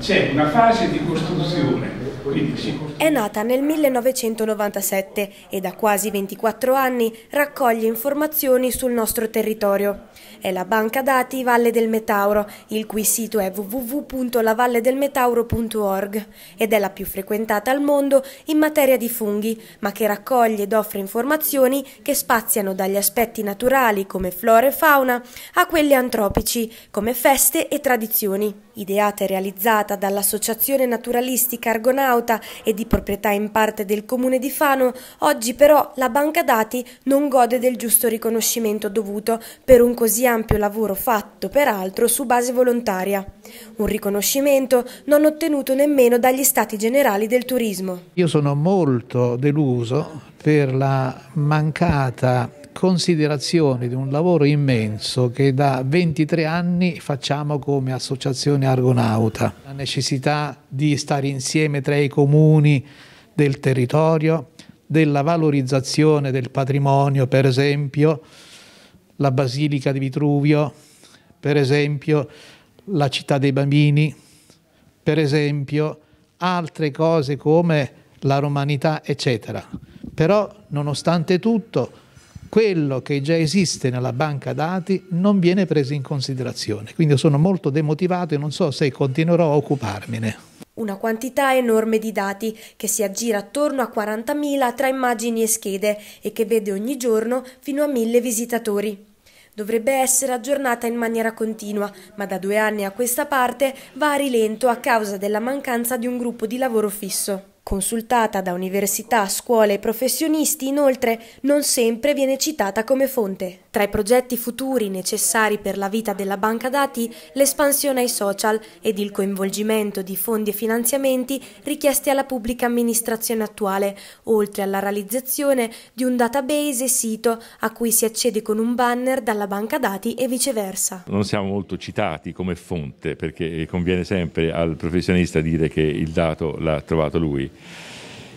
c'è una fase di costruzione è nata nel 1997 e da quasi 24 anni raccoglie informazioni sul nostro territorio. È la banca dati Valle del Metauro, il cui sito è www.lavalledelmetauro.org ed è la più frequentata al mondo in materia di funghi, ma che raccoglie ed offre informazioni che spaziano dagli aspetti naturali come flora e fauna a quelli antropici come feste e tradizioni. Ideata e realizzata dall'Associazione Naturalistica Argonautica Tecnauta e di proprietà in parte del comune di Fano, oggi però la banca dati non gode del giusto riconoscimento dovuto per un così ampio lavoro fatto peraltro su base volontaria. Un riconoscimento non ottenuto nemmeno dagli stati generali del turismo. Io sono molto deluso per la mancata considerazione di un lavoro immenso che da 23 anni facciamo come associazione Argonauta. La necessità di stare insieme tra i comuni del territorio, della valorizzazione del patrimonio, per esempio la Basilica di Vitruvio, per esempio la città dei bambini, per esempio altre cose come la romanità, eccetera. Però, nonostante tutto, quello che già esiste nella banca dati non viene preso in considerazione. Quindi sono molto demotivato e non so se continuerò a occuparmene. Una quantità enorme di dati che si aggira attorno a 40.000 tra immagini e schede e che vede ogni giorno fino a 1.000 visitatori. Dovrebbe essere aggiornata in maniera continua, ma da due anni a questa parte va a rilento a causa della mancanza di un gruppo di lavoro fisso. Consultata da università, scuole e professionisti, inoltre, non sempre viene citata come fonte. Tra i progetti futuri necessari per la vita della banca dati, l'espansione ai social ed il coinvolgimento di fondi e finanziamenti richiesti alla pubblica amministrazione attuale, oltre alla realizzazione di un database e sito a cui si accede con un banner dalla banca dati e viceversa. Non siamo molto citati come fonte perché conviene sempre al professionista dire che il dato l'ha trovato lui.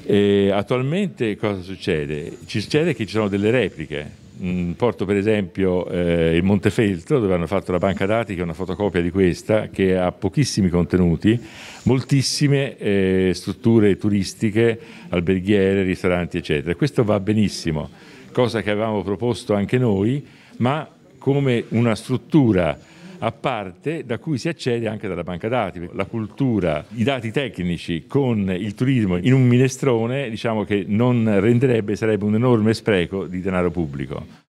E attualmente cosa succede? Ci succede che ci sono delle repliche Mm, porto per esempio eh, il Montefeltro dove hanno fatto la banca dati che è una fotocopia di questa che ha pochissimi contenuti, moltissime eh, strutture turistiche, alberghiere, ristoranti eccetera. Questo va benissimo, cosa che avevamo proposto anche noi, ma come una struttura a parte da cui si accede anche dalla banca dati. La cultura, i dati tecnici con il turismo in un minestrone diciamo che non renderebbe, sarebbe un enorme spreco di denaro pubblico.